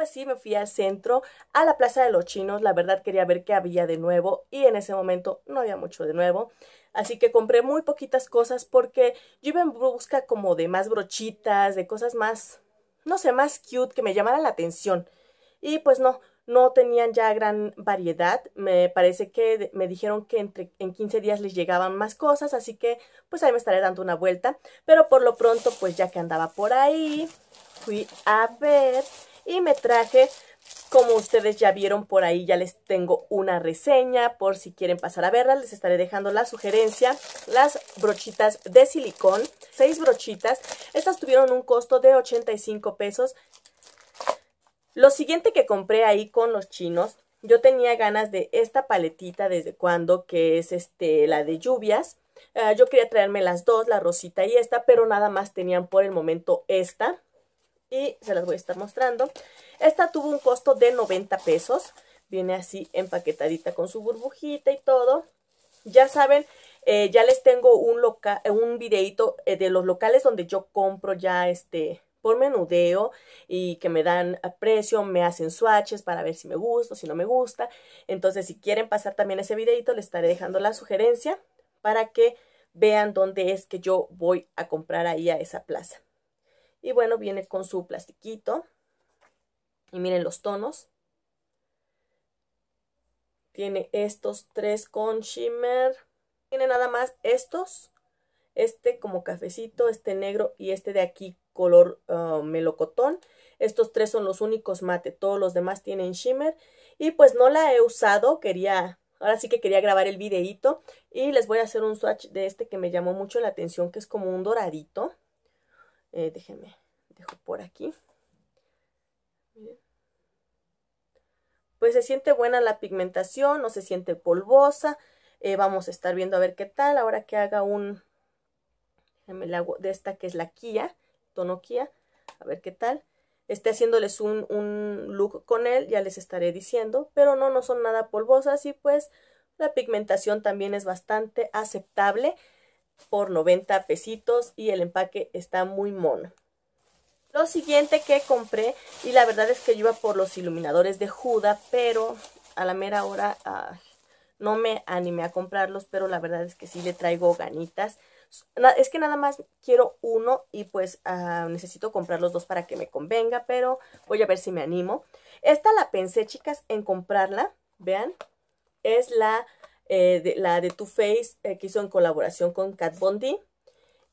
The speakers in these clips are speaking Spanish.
pues sí, me fui al centro, a la Plaza de los Chinos. La verdad quería ver qué había de nuevo y en ese momento no había mucho de nuevo. Así que compré muy poquitas cosas porque yo iba en busca como de más brochitas, de cosas más, no sé, más cute que me llamara la atención. Y pues no, no tenían ya gran variedad. Me parece que me dijeron que en 15 días les llegaban más cosas, así que pues ahí me estaré dando una vuelta. Pero por lo pronto, pues ya que andaba por ahí, fui a ver y me traje como ustedes ya vieron por ahí, ya les tengo una reseña por si quieren pasar a verla. Les estaré dejando la sugerencia. Las brochitas de silicón, seis brochitas. Estas tuvieron un costo de 85 pesos. Lo siguiente que compré ahí con los chinos, yo tenía ganas de esta paletita desde cuando, que es este, la de lluvias. Ah, yo quería traerme las dos, la rosita y esta, pero nada más tenían por el momento esta y se las voy a estar mostrando. Esta tuvo un costo de 90 pesos. Viene así empaquetadita con su burbujita y todo. Ya saben, eh, ya les tengo un, loca eh, un videito eh, de los locales donde yo compro ya este por menudeo y que me dan a precio, me hacen swatches para ver si me gusta o si no me gusta. Entonces, si quieren pasar también ese videito, les estaré dejando la sugerencia para que vean dónde es que yo voy a comprar ahí a esa plaza. Y bueno, viene con su plastiquito. Y miren los tonos. Tiene estos tres con shimmer. Tiene nada más estos. Este como cafecito, este negro y este de aquí color uh, melocotón. Estos tres son los únicos mate. Todos los demás tienen shimmer. Y pues no la he usado. Quería Ahora sí que quería grabar el videito y les voy a hacer un swatch de este que me llamó mucho la atención, que es como un doradito. Eh, déjenme, dejo por aquí. Pues se siente buena la pigmentación, no se siente polvosa. Eh, vamos a estar viendo a ver qué tal. Ahora que haga un... Déjenme de esta que es la Kia, tono Kia. A ver qué tal. Esté haciéndoles un, un look con él, ya les estaré diciendo. Pero no, no son nada polvosas y pues la pigmentación también es bastante aceptable por 90 pesitos y el empaque está muy mono. Lo siguiente que compré, y la verdad es que yo iba por los iluminadores de Juda, pero a la mera hora no me animé a comprarlos, pero la verdad es que sí le traigo ganitas. Es que nada más quiero uno y pues ah, necesito comprar los dos para que me convenga, pero voy a ver si me animo. Esta la pensé, chicas, en comprarla, vean, es la eh, la de Too Faced eh, que hizo en colaboración con Kat Bondi.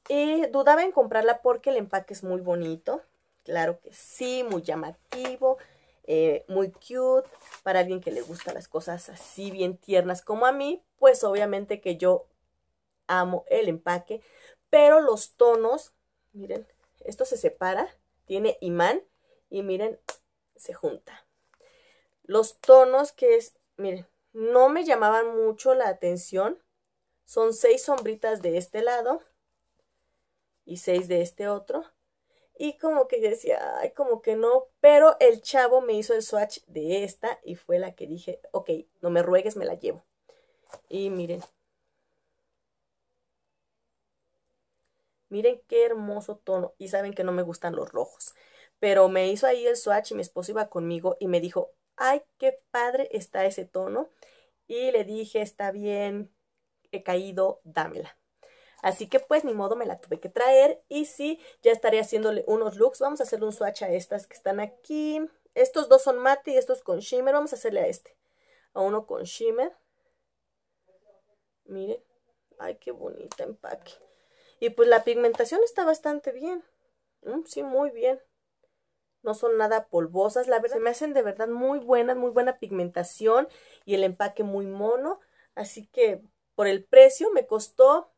Y dudaba en comprarla porque el empaque es muy bonito. Claro que sí, muy llamativo, eh, muy cute. Para alguien que le gusta las cosas así bien tiernas como a mí, pues obviamente que yo amo el empaque. Pero los tonos, miren, esto se separa, tiene imán y miren, se junta. Los tonos que es, miren, no me llamaban mucho la atención. Son seis sombritas de este lado y seis de este otro. Y como que decía, ay, como que no. Pero el chavo me hizo el swatch de esta y fue la que dije, ok, no me ruegues, me la llevo. Y miren. Miren qué hermoso tono. Y saben que no me gustan los rojos. Pero me hizo ahí el swatch y mi esposo iba conmigo y me dijo, ay, qué padre está ese tono. Y le dije, está bien, he caído, dámela. Así que pues ni modo me la tuve que traer y sí, ya estaré haciéndole unos looks. Vamos a hacerle un swatch a estas que están aquí. Estos dos son mate y estos con shimmer. Vamos a hacerle a este. A uno con shimmer. Miren. Ay, qué bonita empaque. Y pues la pigmentación está bastante bien. Mm, sí, muy bien no son nada polvosas, la verdad se me hacen de verdad muy buenas, muy buena pigmentación y el empaque muy mono, así que por el precio me costó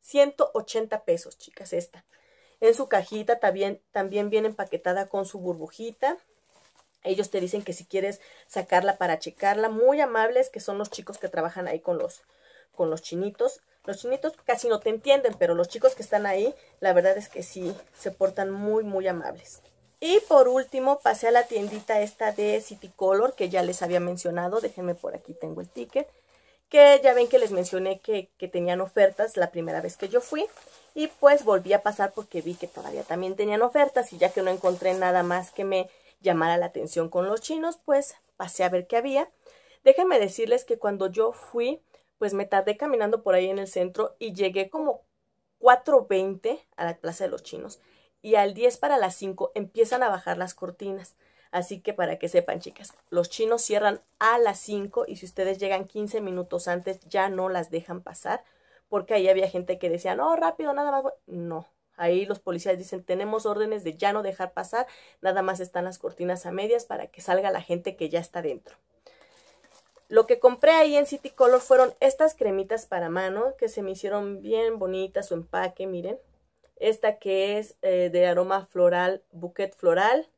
180 pesos, chicas, esta. En su cajita también, también viene empaquetada con su burbujita. Ellos te dicen que si quieres sacarla para checarla, muy amables que son los chicos que trabajan ahí con los, con los chinitos. Los chinitos casi no te entienden, pero los chicos que están ahí, la verdad es que sí, se portan muy, muy amables. Y por último, pasé a la tiendita esta de City Color, que ya les había mencionado. Déjenme por aquí, tengo el ticket. Que ya ven que les mencioné que, que tenían ofertas la primera vez que yo fui. Y pues volví a pasar porque vi que todavía también tenían ofertas. Y ya que no encontré nada más que me llamara la atención con los chinos, pues pasé a ver qué había. Déjenme decirles que cuando yo fui, pues me tardé caminando por ahí en el centro y llegué como 4.20 a la Plaza de los Chinos y al 10 para las 5 empiezan a bajar las cortinas. Así que para que sepan, chicas, los chinos cierran a las 5 y si ustedes llegan 15 minutos antes ya no las dejan pasar, porque ahí había gente que decía, no, rápido, nada más. No, ahí los policías dicen, tenemos órdenes de ya no dejar pasar, nada más están las cortinas a medias para que salga la gente que ya está dentro. Lo que compré ahí en City Color fueron estas cremitas para mano que se me hicieron bien bonitas su empaque, miren, esta que es eh, de aroma floral, bouquet floral.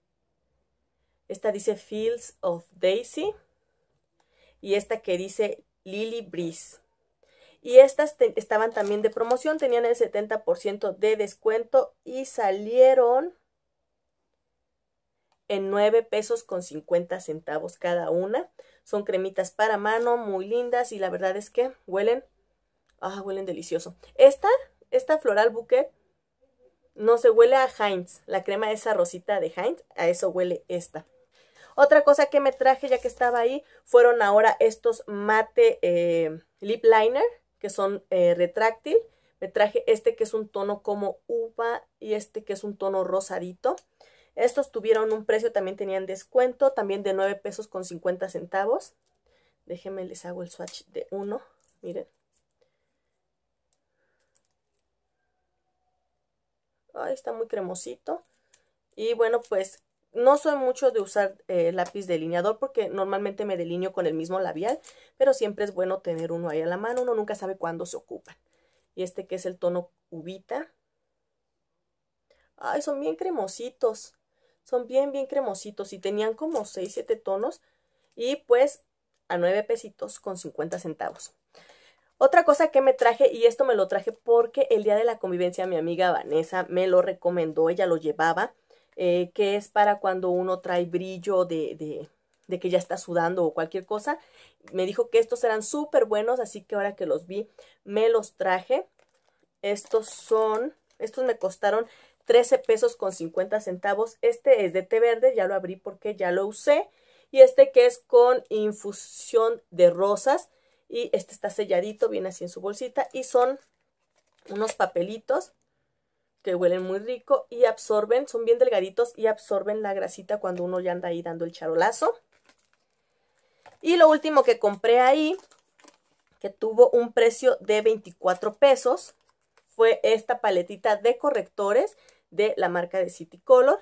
Esta dice Fields of Daisy. Y esta que dice Lily Breeze. Y estas estaban también de promoción, tenían el 70% de descuento y salieron en 9 pesos con 50 centavos cada una. Son cremitas para mano, muy lindas y la verdad es que huelen, ah, huelen delicioso. Esta, esta floral bouquet no se huele a Heinz, la crema esa rosita de Heinz, a eso huele esta. Otra cosa que me traje ya que estaba ahí fueron ahora estos mate eh, lip liner que son eh, retráctil. Me traje este que es un tono como uva y este que es un tono rosadito. Estos tuvieron un precio, también tenían descuento, también de 9 pesos con 50 centavos. Déjenme les hago el swatch de uno, miren. Ay, está muy cremosito. Y bueno, pues no soy mucho de usar eh, lápiz delineador porque normalmente me delineo con el mismo labial, pero siempre es bueno tener uno ahí a la mano, uno nunca sabe cuándo se ocupan. Y este que es el tono cubita. Ay, son bien cremositos. Son bien, bien cremositos y tenían como 6, 7 tonos y pues a 9 pesitos con 50 centavos. Otra cosa que me traje, y esto me lo traje porque el día de la convivencia mi amiga Vanessa me lo recomendó, ella lo llevaba, eh, que es para cuando uno trae brillo de, de, de, que ya está sudando o cualquier cosa. Me dijo que estos eran súper buenos, así que ahora que los vi, me los traje. Estos son, estos me costaron 13 pesos con 50 centavos. Este es de té verde, ya lo abrí porque ya lo usé. Y este que es con infusión de rosas y este está selladito, viene así en su bolsita y son unos papelitos que huelen muy rico y absorben, son bien delgaditos y absorben la grasita cuando uno ya anda ahí dando el charolazo. Y lo último que compré ahí, que tuvo un precio de 24 pesos, fue esta paletita de correctores de la marca de City Color.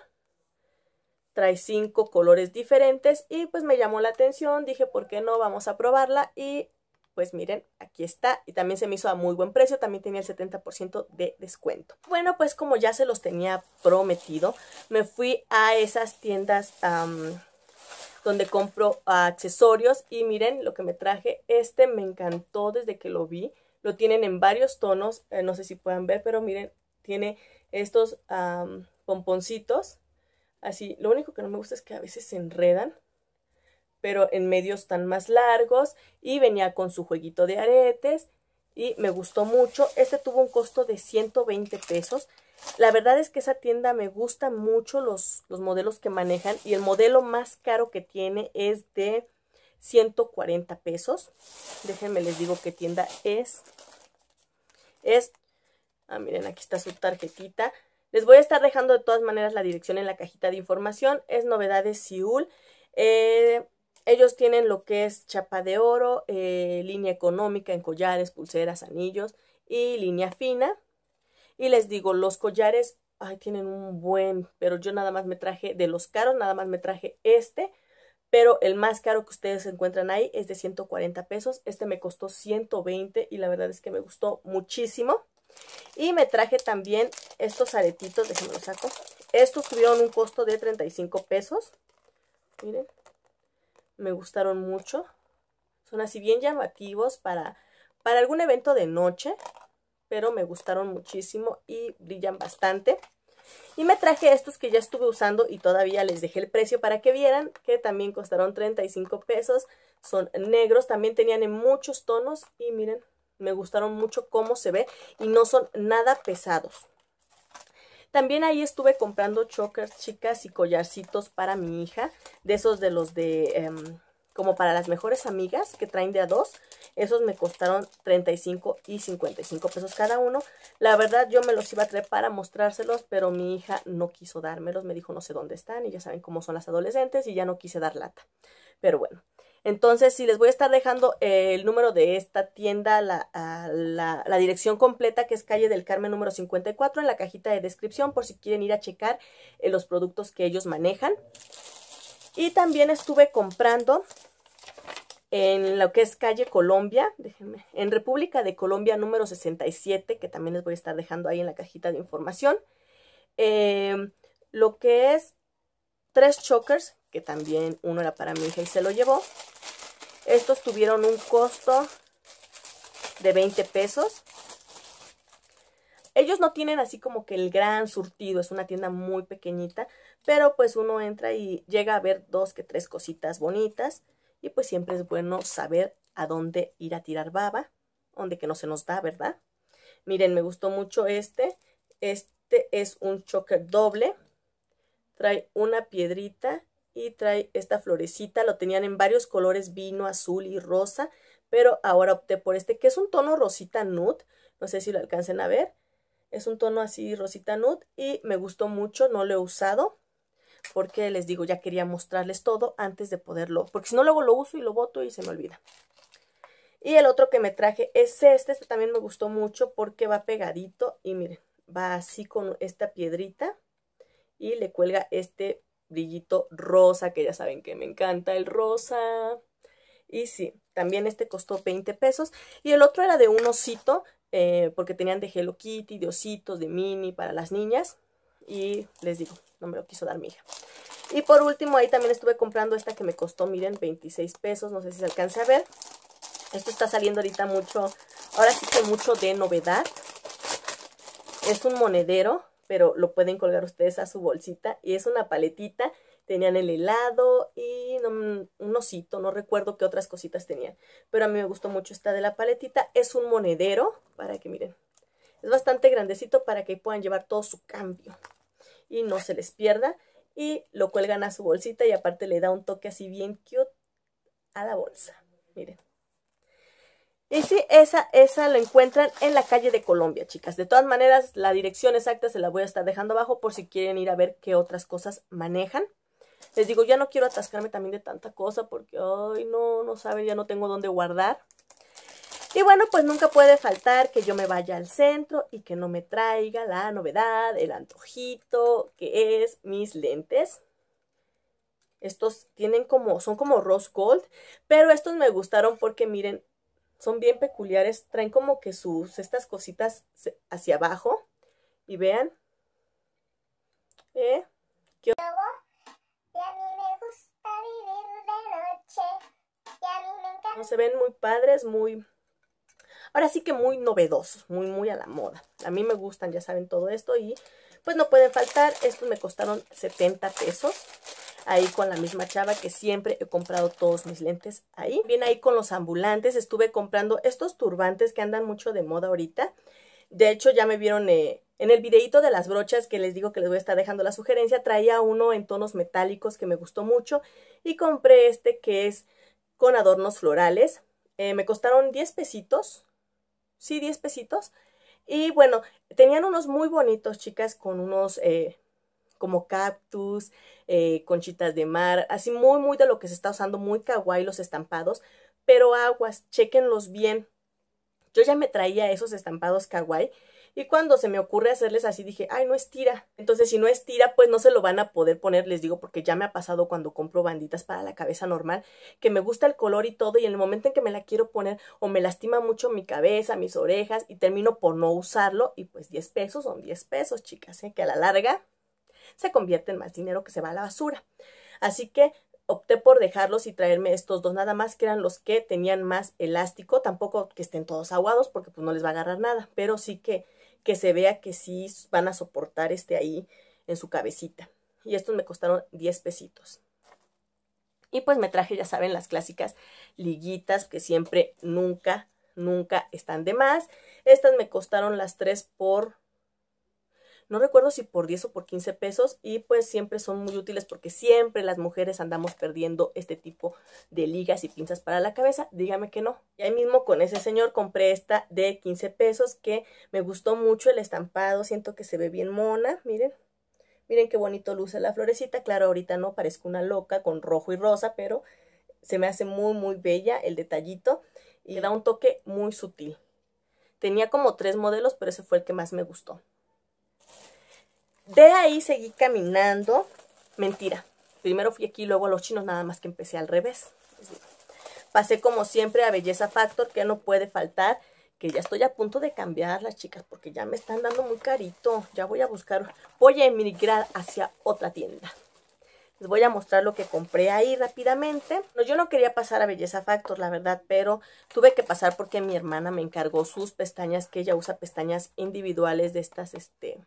Trae cinco colores diferentes y pues me llamó la atención, dije, ¿por qué no? Vamos a probarla y pues miren, aquí está. Y también se me hizo a muy buen precio, también tenía el 70% de descuento. Bueno, pues como ya se los tenía prometido, me fui a esas tiendas donde compro accesorios y miren lo que me traje. Este me encantó desde que lo vi. Lo tienen en varios tonos, eh, no sé si puedan ver, pero miren, tiene estos pomponcitos. Así, lo único que no me gusta es que a veces se enredan pero en medios tan más largos y venía con su jueguito de aretes y me gustó mucho. Este tuvo un costo de 120 pesos. La verdad es que esa tienda me gusta mucho los, los modelos que manejan y el modelo más caro que tiene es de 140 pesos. Déjenme les digo qué tienda es. Es, ah miren aquí está su tarjetita. Les voy a estar dejando de todas maneras la dirección en la cajita de información. Es Novedades Siúl. Eh, ellos tienen lo que es chapa de oro, eh, línea económica en collares, pulseras, anillos y línea fina. Y les digo, los collares, ay, tienen un buen, pero yo nada más me traje de los caros, nada más me traje este. Pero el más caro que ustedes encuentran ahí es de 140 pesos. Este me costó 120 y la verdad es que me gustó muchísimo. Y me traje también estos aretitos, déjenme los saco. Estos tuvieron un costo de 35 pesos. Miren, me gustaron mucho. Son así bien llamativos para, para algún evento de noche, pero me gustaron muchísimo y brillan bastante. Y me traje estos que ya estuve usando y todavía les dejé el precio para que vieran, que también costaron 35 pesos. Son negros, también tenían en muchos tonos y miren, me gustaron mucho cómo se ve y no son nada pesados. También ahí estuve comprando chokers, chicas, y collarcitos para mi hija. De esos de los de... Em, como para las mejores amigas que traen de a dos. Esos me costaron 35 y 55 pesos cada uno. La verdad yo me los iba a traer para mostrárselos, pero mi hija no quiso dármelos. Me dijo no sé dónde están y ya saben cómo son las adolescentes y ya no quise dar lata. Pero bueno, entonces, si les voy a estar dejando eh, el número de esta tienda, la, dirección completa, que es calle del Carmen número 54, en la cajita de descripción, por si quieren ir a checar eh, los productos que ellos manejan. Y también estuve comprando en lo que es calle Colombia, déjenme, en República de Colombia número 67, que también les voy a estar dejando ahí en la cajita de información, em, lo que es tres chokers que también uno era para mi hija y se lo llevó. Estos tuvieron un costo de 20 pesos. Ellos no tienen así como que el gran surtido, es una tienda muy pequeñita, pero pues uno entra y llega a ver dos que tres cositas bonitas y pues siempre es bueno saber a dónde ir a tirar baba, donde que no se nos da, ¿verdad? Miren, me gustó mucho este, este es un choker doble, trae una piedrita y trae esta florecita, lo tenían en varios colores, vino, azul y rosa, pero ahora opté por este que es un tono rosita nude, no sé si lo alcancen a ver, es un tono así rosita nude y me gustó mucho, no lo he usado porque les digo, ya quería mostrarles todo antes de poderlo, porque si no luego lo uso y lo boto y se me olvida. Y el otro que me traje es este, este también me gustó mucho porque va pegadito y miren, va así con esta piedrita y le cuelga este brillito rosa, que ya saben que me encanta el rosa. Y sí, también este costó 20 pesos. Y el otro era de un osito, eh, porque tenían de Hello Kitty, de ositos, de mini para las niñas. Y les digo, no me lo quiso dar mi hija. Y por último, ahí también estuve comprando esta que me costó, miren, 26 pesos. No sé si se alcance a ver. Esto está saliendo ahorita mucho, ahora sí que mucho de novedad. Es un monedero pero lo pueden colgar ustedes a su bolsita. Y es una paletita, tenían el helado y mm, un, osito, no recuerdo qué otras cositas tenían. Pero a mí me gustó mucho esta de la paletita. Es un monedero, para que miren, es bastante grandecito para que puedan llevar todo su cambio y no se les pierda. Y lo cuelgan a su bolsita y aparte le da un toque así bien cute a la bolsa. Miren. Y sí, esa, esa lo encuentran en la calle de Colombia, chicas. De todas maneras, la dirección exacta se la voy a estar dejando abajo por si quieren ir a ver qué otras cosas manejan. Les digo, ya no quiero atascarme también de tanta cosa porque, hoy no, no saben, ya no tengo dónde guardar. Y bueno, pues nunca puede faltar que yo me vaya al centro y que no me traiga la novedad, el antojito, que es mis lentes. Estos tienen como, son como rose gold, pero estos me gustaron porque miren, son bien peculiares, traen como que sus, estas cositas hacia abajo, y vean, ¿eh? no, se ven muy padres, muy... Ahora sí que muy novedosos, muy, muy a la moda. A mí me gustan, ya saben todo esto. Y pues no pueden faltar. Estos me costaron 70 pesos ahí con la misma chava que siempre he comprado todos mis lentes ahí. Viene ahí con los ambulantes, estuve comprando estos turbantes que andan mucho de moda ahorita. De hecho ya me vieron eh, en el videito de las brochas que les digo que les voy a estar dejando la sugerencia. Traía uno en tonos metálicos que me gustó mucho y compré este que es con adornos florales. Eh, me costaron 10 pesitos, sí 10 pesitos. Y bueno, tenían unos muy bonitos, chicas, con unos eh, como cactus, eh, conchitas de mar, así muy, muy de lo que se está usando, muy kawaii los estampados, pero aguas, chequenlos bien. Yo ya me traía esos estampados kawaii y cuando se me ocurre hacerles así dije, ay, no estira. Entonces, si no estira, pues no se lo van a poder poner, les digo, porque ya me ha pasado cuando compro banditas para la cabeza normal, que me gusta el color y todo, y en el momento en que me la quiero poner, o me lastima mucho mi cabeza, mis orejas, y termino por no usarlo, y pues 10 pesos son 10 pesos, chicas, ¿eh? que a la larga se convierte en más dinero que se va a la basura. Así que opté por dejarlos y traerme estos dos nada más que eran los que tenían más elástico, tampoco que estén todos aguados porque pues no les va a agarrar nada, pero sí que, que se vea que sí van a soportar este ahí en su cabecita. Y estos me costaron 10 pesitos. Y pues me traje, ya saben, las clásicas liguitas que siempre nunca, nunca están de más. Estas me costaron las tres por no recuerdo si por 10 o por 15 pesos y pues siempre son muy útiles porque siempre las mujeres andamos perdiendo este tipo de ligas y pinzas para la cabeza, dígame que no. Y ahí mismo con ese señor compré esta de 15 pesos que me gustó mucho el estampado, siento que se ve bien mona, miren. Miren qué bonito luce la florecita, claro ahorita no, parezco una loca con rojo y rosa, pero se me hace muy muy bella el detallito y da un toque muy sutil. Tenía como tres modelos, pero ese fue el que más me gustó. De ahí seguí caminando. Mentira. Primero fui aquí, luego a los chinos, nada más que empecé al revés. Pasé como siempre a Belleza Factor, que no puede faltar, que ya estoy a punto de cambiar las chicas, porque ya me están dando muy carito. Ya voy a buscar, voy a emigrar hacia otra tienda. Les voy a mostrar lo que compré ahí rápidamente. No, yo no quería pasar a Belleza Factor, la verdad, pero tuve que pasar porque mi hermana me encargó sus pestañas, que ella usa pestañas individuales de estas, este,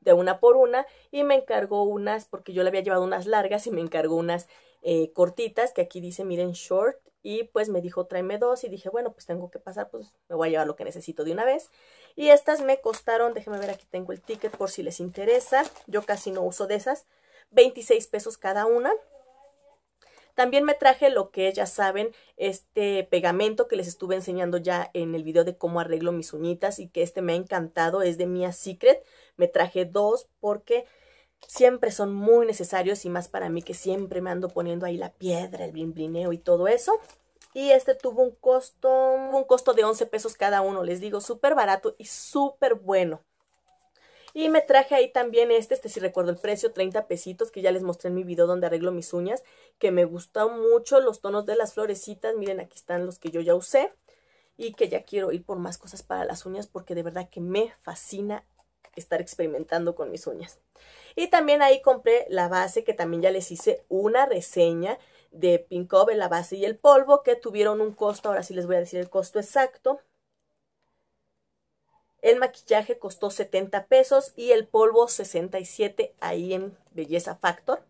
de una por una y me encargó unas, porque yo le había llevado unas largas y me encargó unas eh, cortitas, que aquí dice, miren, short, y pues me dijo, tráeme dos, y dije, bueno, pues tengo que pasar, pues me voy a llevar lo que necesito de una vez. Y estas me costaron, déjenme ver, aquí tengo el ticket por si les interesa, yo casi no uso de esas, 26 pesos cada una, también me traje lo que ya saben, este pegamento que les estuve enseñando ya en el video de cómo arreglo mis uñitas y que este me ha encantado, es de Mia Secret. Me traje dos porque siempre son muy necesarios y más para mí que siempre me ando poniendo ahí la piedra, el blimblineo y todo eso. Y este tuvo un costo, un costo de 11 pesos cada uno, les digo, súper barato y súper bueno. Y me traje ahí también este, este si recuerdo el precio, 30 pesitos, que ya les mostré en mi video donde arreglo mis uñas, que me gustan mucho los tonos de las florecitas, miren aquí están los que yo ya usé y que ya quiero ir por más cosas para las uñas porque de verdad que me fascina estar experimentando con mis uñas. Y también ahí compré la base que también ya les hice una reseña de Pinkove, la base y el polvo que tuvieron un costo, ahora sí les voy a decir el costo exacto, el maquillaje costó 70 pesos y el polvo 67 ahí en Belleza Factor.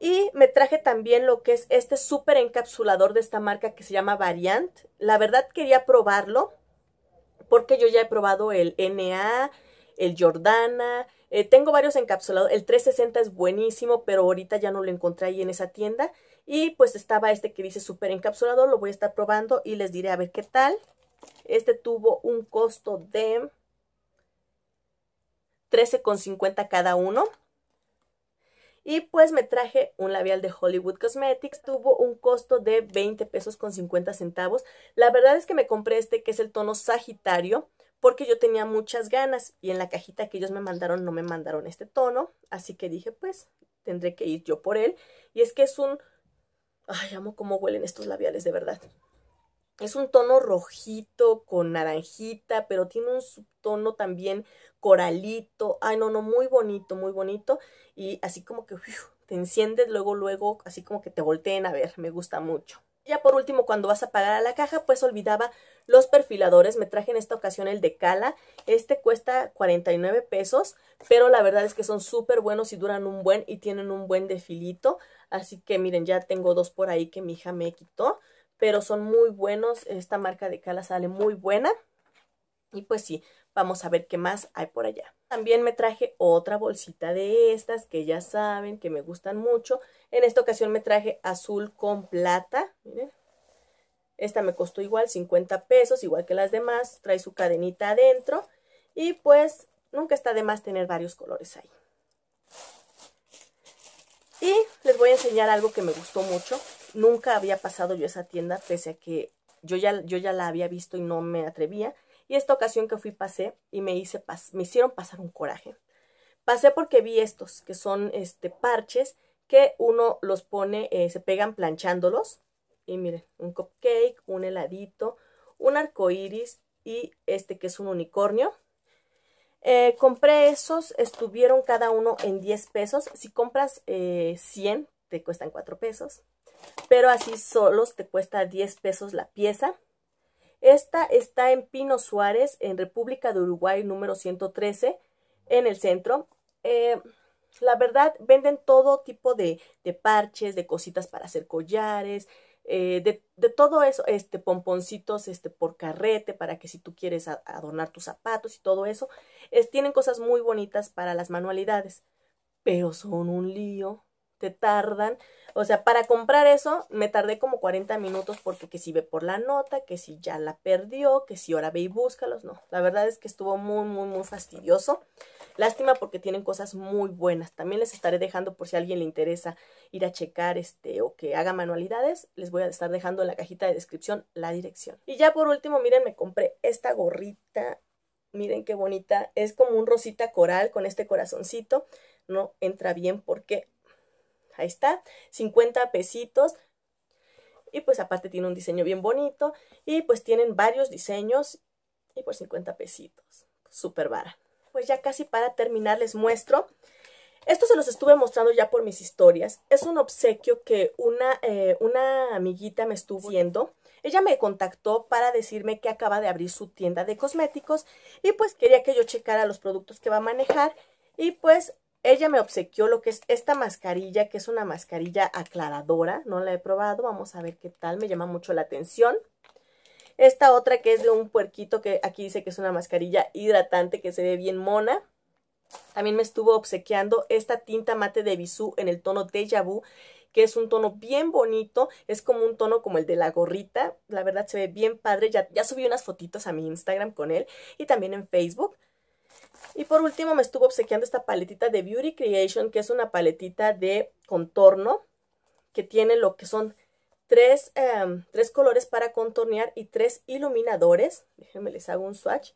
Y me traje también lo que es este súper encapsulador de esta marca que se llama Variant. La verdad quería probarlo porque yo ya he probado el NA, el Jordana, eh, tengo varios encapsulados. El 360 es buenísimo, pero ahorita ya no lo encontré ahí en esa tienda. Y pues estaba este que dice súper encapsulador, lo voy a estar probando y les diré a ver qué tal. Este tuvo un costo de 13,50 cada uno. Y pues me traje un labial de Hollywood Cosmetics, tuvo un costo de 20 pesos con 50 centavos. La verdad es que me compré este que es el tono Sagitario porque yo tenía muchas ganas y en la cajita que ellos me mandaron no me mandaron este tono, así que dije pues tendré que ir yo por él. Y es que es un... Ay, amo cómo huelen estos labiales, de verdad. Es un tono rojito con naranjita, pero tiene un subtono también coralito. Ay, no, no, muy bonito, muy bonito. Y así como que te enciendes luego, luego, así como que te volteen a ver. Me gusta mucho. Ya por último, cuando vas a pagar a la caja, pues olvidaba los perfiladores. Me traje en esta ocasión el de Cala. Este cuesta 49 pesos, pero la verdad es que son súper buenos y duran un buen y tienen un buen defilito. Así que miren, ya tengo dos por ahí que mi hija me quitó pero son muy buenos. Esta marca de Cala sale muy buena. Y pues sí, vamos a ver qué más hay por allá. También me traje otra bolsita de estas que ya saben que me gustan mucho. En esta ocasión me traje azul con plata. Esta me costó igual 50 pesos, igual que las demás. Trae su cadenita adentro. Y pues nunca está de más tener varios colores ahí. Y les voy a enseñar algo que me gustó mucho nunca había pasado yo esa tienda, pese a que yo ya, yo ya la había visto y no me atrevía. Y esta ocasión que fui pasé y me, hice me hicieron pasar un coraje. Pasé porque vi estos, que son este, parches que uno los pone, eh, se pegan planchándolos. Y miren, un cupcake, un heladito, un arco iris y este que es un unicornio. Eh, compré esos, estuvieron cada uno en 10 pesos. Si compras 100, eh, te cuestan 4 pesos pero así solos te cuesta 10 pesos la pieza. Esta está en Pino Suárez, en República de Uruguay, número 113, en el centro. Eh, la verdad, venden todo tipo de, de, parches, de cositas para hacer collares, eh, de, de, todo eso, este, pomponcitos este, por carrete, para que si tú quieres adornar tus zapatos y todo eso, tienen cosas muy bonitas para las manualidades, pero son un lío te tardan. O sea, para comprar eso me tardé como 40 minutos porque que si ve por la nota, que si ya la perdió, que si ahora ve y búscalos, no. La verdad es que estuvo muy, muy, muy fastidioso. Lástima porque tienen cosas muy buenas. También les estaré dejando por si a alguien le interesa ir a checar este o que haga manualidades. Les voy a estar dejando en la cajita de descripción la dirección. Y ya por último, miren, me compré esta gorrita. Miren qué bonita. Es como un rosita coral con este corazoncito. No entra bien porque Ahí está, 50 pesitos. Y pues aparte tiene un diseño bien bonito. Y pues tienen varios diseños. Y por 50 pesitos. Súper vara. Pues ya casi para terminar les muestro. Esto se los estuve mostrando ya por mis historias. Es un obsequio que una, eh, una amiguita me estuvo viendo. Ella me contactó para decirme que acaba de abrir su tienda de cosméticos y pues quería que yo checara los productos que va a manejar y pues ella me obsequió lo que es esta mascarilla, que es una mascarilla aclaradora, no la he probado, vamos a ver qué tal, me llama mucho la atención. Esta otra que es de un puerquito, que aquí dice que es una mascarilla hidratante, que se ve bien mona. También me estuvo obsequiando esta tinta mate de Bisú en el tono Deja Vu, que es un tono bien bonito, es como un tono como el de la gorrita, la verdad se ve bien padre, ya, ya subí unas fotitos a mi Instagram con él y también en Facebook, y por último me estuvo obsequiando esta paletita de Beauty Creation, que es una paletita de contorno, que tiene lo que son tres, em, tres colores para contornear y tres iluminadores. Déjenme les hago un swatch.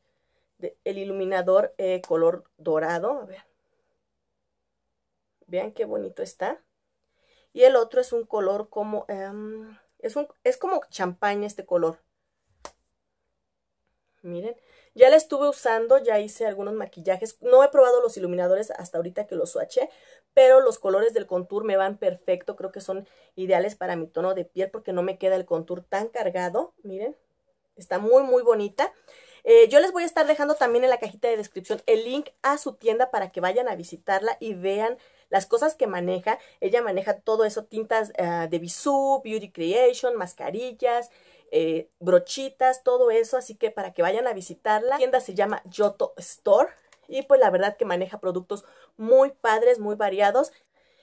el iluminador eh, color dorado, a ver. Vean qué bonito está. Y el otro es un color como... Em, es, un, es como champaña este color. Miren, ya la estuve usando, ya hice algunos maquillajes. No he probado los iluminadores hasta ahorita que los swatché, pero los colores del contour me van perfecto. Creo que son ideales para mi tono de piel porque no me queda el contour tan cargado. Miren, está muy, muy bonita. Eh, yo les voy a estar dejando también en la cajita de descripción el link a su tienda para que vayan a visitarla y vean las cosas que maneja. Ella maneja todo eso, tintas ah, de Bisú, Beauty Creation, mascarillas, eh, brochitas, todo eso, así que para que vayan a visitarla. La tienda se llama Yoto Store y pues la verdad que maneja productos muy padres, muy variados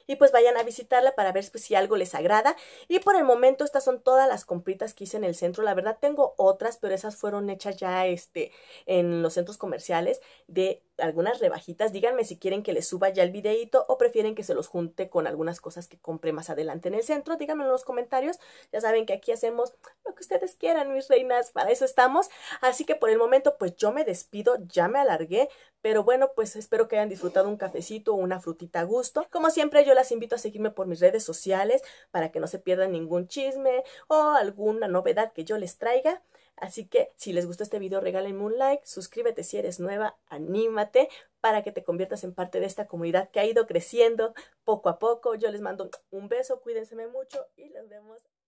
y pues vayan a visitarla para ver pues, si algo les agrada. Y por el momento estas son todas las compritas que hice en el centro. La verdad tengo otras, pero esas fueron hechas ya este, en los centros comerciales de algunas rebajitas. Díganme si quieren que les suba ya el videito o prefieren que se los junte con algunas cosas que compré más adelante en el centro. Díganme en los comentarios. Ya saben que aquí hacemos lo que ustedes quieran, mis reinas. Para eso estamos. Así que por el momento, pues yo me despido. Ya me alargué. Pero bueno, pues espero que hayan disfrutado un cafecito o una frutita a gusto. Como siempre, yo las invito a seguirme por mis redes sociales para que no se pierdan ningún chisme o alguna novedad que yo les traiga. Así que si les gustó este video, regálenme un like, suscríbete si eres nueva, anímate para que te conviertas en parte de esta comunidad que ha ido creciendo poco a poco. Yo les mando un beso, cuídense mucho y nos vemos.